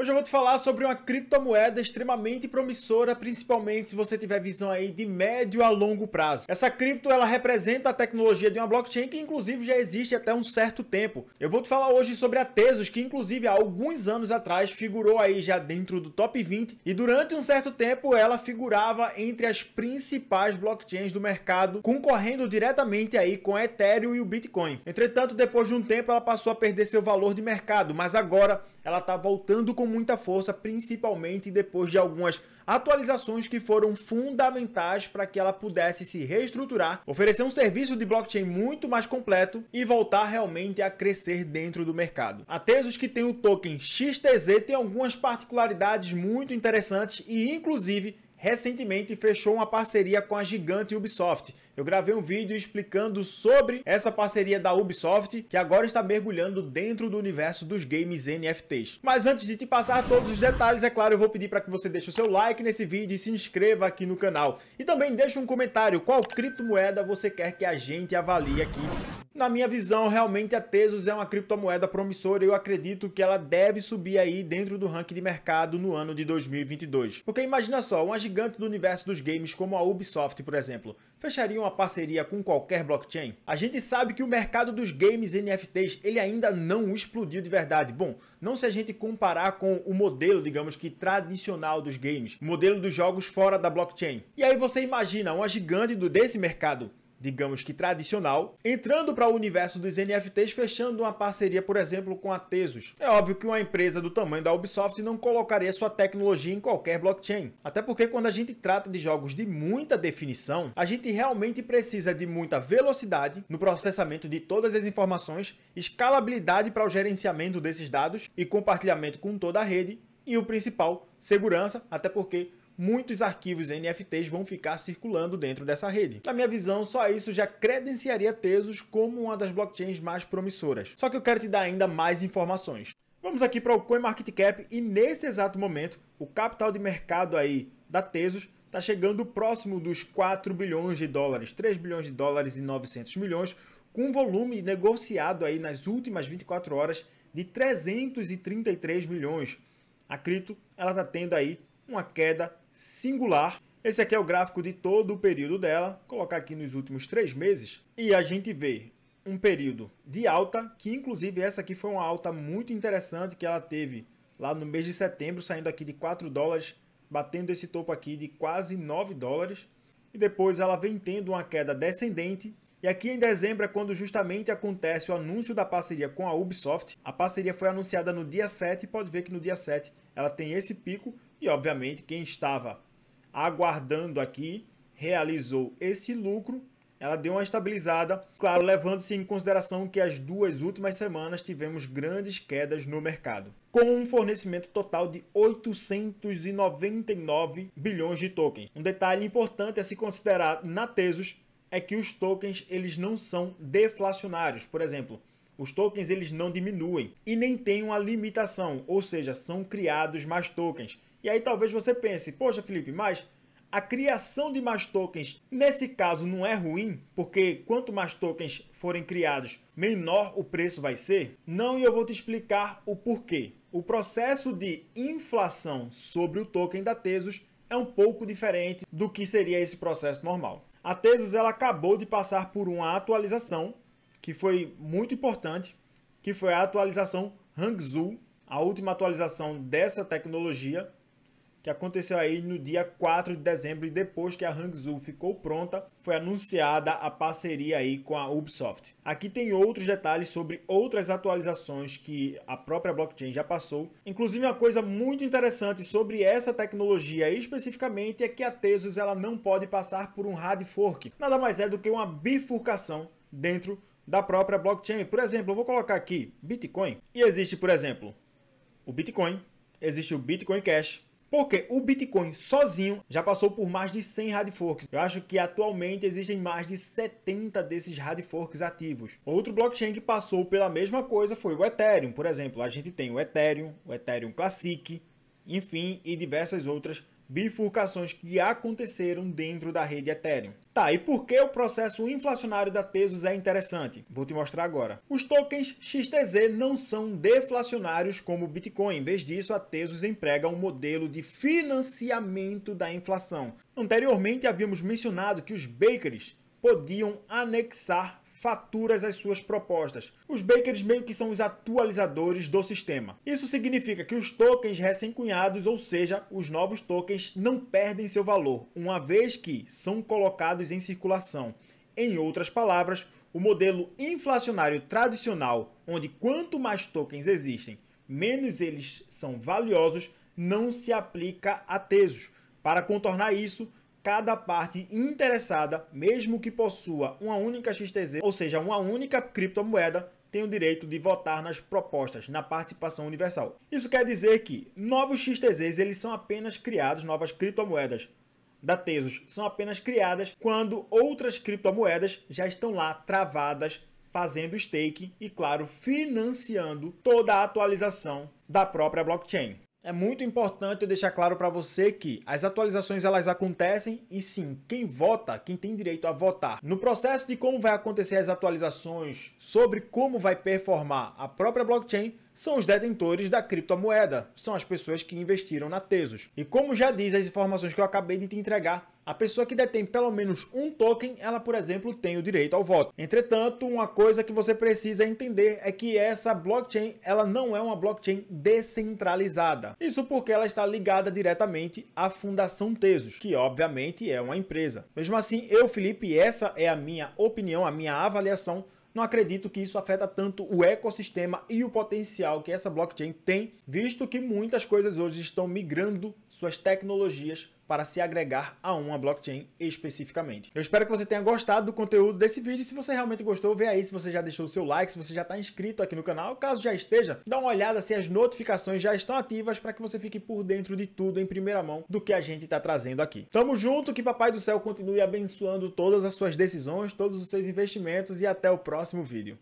Hoje eu vou te falar sobre uma criptomoeda extremamente promissora, principalmente se você tiver visão aí de médio a longo prazo. Essa cripto ela representa a tecnologia de uma blockchain que inclusive já existe até um certo tempo. Eu vou te falar hoje sobre a Tesos, que inclusive há alguns anos atrás figurou aí já dentro do top 20 e durante um certo tempo ela figurava entre as principais blockchains do mercado, concorrendo diretamente aí com a Ethereum e o Bitcoin. Entretanto, depois de um tempo ela passou a perder seu valor de mercado, mas agora ela está voltando com muita força, principalmente depois de algumas atualizações que foram fundamentais para que ela pudesse se reestruturar, oferecer um serviço de blockchain muito mais completo e voltar realmente a crescer dentro do mercado. A Tezos que tem o token XTZ tem algumas particularidades muito interessantes e inclusive recentemente fechou uma parceria com a gigante Ubisoft. Eu gravei um vídeo explicando sobre essa parceria da Ubisoft, que agora está mergulhando dentro do universo dos games NFTs. Mas antes de te passar todos os detalhes, é claro, eu vou pedir para que você deixe o seu like nesse vídeo e se inscreva aqui no canal. E também deixe um comentário qual criptomoeda você quer que a gente avalie aqui na minha visão, realmente a Tezos é uma criptomoeda promissora e eu acredito que ela deve subir aí dentro do ranking de mercado no ano de 2022. Porque imagina só, uma gigante do universo dos games como a Ubisoft, por exemplo, fecharia uma parceria com qualquer blockchain? A gente sabe que o mercado dos games NFTs, ele ainda não explodiu de verdade. Bom, não se a gente comparar com o modelo, digamos que tradicional dos games, modelo dos jogos fora da blockchain. E aí você imagina uma gigante do, desse mercado digamos que tradicional, entrando para o universo dos NFTs, fechando uma parceria, por exemplo, com a Tezos. É óbvio que uma empresa do tamanho da Ubisoft não colocaria sua tecnologia em qualquer blockchain. Até porque quando a gente trata de jogos de muita definição, a gente realmente precisa de muita velocidade no processamento de todas as informações, escalabilidade para o gerenciamento desses dados e compartilhamento com toda a rede e o principal, segurança, até porque muitos arquivos NFTs vão ficar circulando dentro dessa rede. Na minha visão, só isso já credenciaria Tezos como uma das blockchains mais promissoras. Só que eu quero te dar ainda mais informações. Vamos aqui para o CoinMarketCap e nesse exato momento, o capital de mercado aí da Tezos está chegando próximo dos 4 bilhões de dólares, 3 bilhões de dólares e 900 milhões, com um volume negociado aí nas últimas 24 horas de 333 milhões. A cripto, ela está tendo aí uma queda singular. Esse aqui é o gráfico de todo o período dela, Vou colocar aqui nos últimos três meses, e a gente vê um período de alta, que inclusive essa aqui foi uma alta muito interessante que ela teve lá no mês de setembro, saindo aqui de 4 dólares, batendo esse topo aqui de quase 9 dólares, e depois ela vem tendo uma queda descendente, e aqui em dezembro é quando justamente acontece o anúncio da parceria com a Ubisoft. A parceria foi anunciada no dia 7 e pode ver que no dia 7 ela tem esse pico e obviamente quem estava aguardando aqui realizou esse lucro. Ela deu uma estabilizada, claro, levando-se em consideração que as duas últimas semanas tivemos grandes quedas no mercado, com um fornecimento total de 899 bilhões de tokens. Um detalhe importante a se considerar na Tesos é que os tokens eles não são deflacionários. Por exemplo, os tokens eles não diminuem e nem têm uma limitação, ou seja, são criados mais tokens. E aí talvez você pense, poxa Felipe, mas a criação de mais tokens nesse caso não é ruim, porque quanto mais tokens forem criados, menor o preço vai ser? Não, e eu vou te explicar o porquê. O processo de inflação sobre o token da Tesos é um pouco diferente do que seria esse processo normal. A Tesos ela acabou de passar por uma atualização que foi muito importante, que foi a atualização Hangzhou, a última atualização dessa tecnologia que aconteceu aí no dia 4 de dezembro e depois que a Hangzhou ficou pronta, foi anunciada a parceria aí com a Ubisoft. Aqui tem outros detalhes sobre outras atualizações que a própria blockchain já passou. Inclusive uma coisa muito interessante sobre essa tecnologia especificamente é que a Tezos ela não pode passar por um hard fork. Nada mais é do que uma bifurcação dentro da própria blockchain. Por exemplo, eu vou colocar aqui Bitcoin e existe, por exemplo, o Bitcoin, existe o Bitcoin Cash, porque o Bitcoin sozinho já passou por mais de 100 hard forks. Eu acho que atualmente existem mais de 70 desses hard forks ativos. Outro blockchain que passou pela mesma coisa foi o Ethereum, por exemplo. A gente tem o Ethereum, o Ethereum Classic, enfim, e diversas outras bifurcações que aconteceram dentro da rede Ethereum. Tá, e por que o processo inflacionário da Tesos é interessante? Vou te mostrar agora. Os tokens XTZ não são deflacionários como o Bitcoin. Em vez disso, a Tesos emprega um modelo de financiamento da inflação. Anteriormente, havíamos mencionado que os bakers podiam anexar faturas às suas propostas. Os bakers meio que são os atualizadores do sistema. Isso significa que os tokens recém-cunhados, ou seja, os novos tokens, não perdem seu valor, uma vez que são colocados em circulação. Em outras palavras, o modelo inflacionário tradicional, onde quanto mais tokens existem, menos eles são valiosos, não se aplica a Tesos. Para contornar isso, cada parte interessada, mesmo que possua uma única XTZ, ou seja, uma única criptomoeda, tem o direito de votar nas propostas, na participação universal. Isso quer dizer que novos XTZs eles são apenas criados, novas criptomoedas da Tesos são apenas criadas quando outras criptomoedas já estão lá travadas, fazendo stake e, claro, financiando toda a atualização da própria blockchain. É muito importante eu deixar claro para você que as atualizações elas acontecem e sim, quem vota, quem tem direito a votar. No processo de como vai acontecer as atualizações, sobre como vai performar a própria blockchain, são os detentores da criptomoeda, são as pessoas que investiram na Tesos. E como já diz as informações que eu acabei de te entregar, a pessoa que detém pelo menos um token, ela, por exemplo, tem o direito ao voto. Entretanto, uma coisa que você precisa entender é que essa blockchain, ela não é uma blockchain descentralizada. Isso porque ela está ligada diretamente à Fundação Tesos, que obviamente é uma empresa. Mesmo assim, eu, Felipe, essa é a minha opinião, a minha avaliação não acredito que isso afeta tanto o ecossistema e o potencial que essa blockchain tem, visto que muitas coisas hoje estão migrando suas tecnologias para se agregar a uma blockchain especificamente. Eu espero que você tenha gostado do conteúdo desse vídeo. Se você realmente gostou, vê aí se você já deixou o seu like, se você já está inscrito aqui no canal. Caso já esteja, dá uma olhada se as notificações já estão ativas para que você fique por dentro de tudo em primeira mão do que a gente está trazendo aqui. Tamo junto, que Papai do Céu continue abençoando todas as suas decisões, todos os seus investimentos e até o próximo vídeo.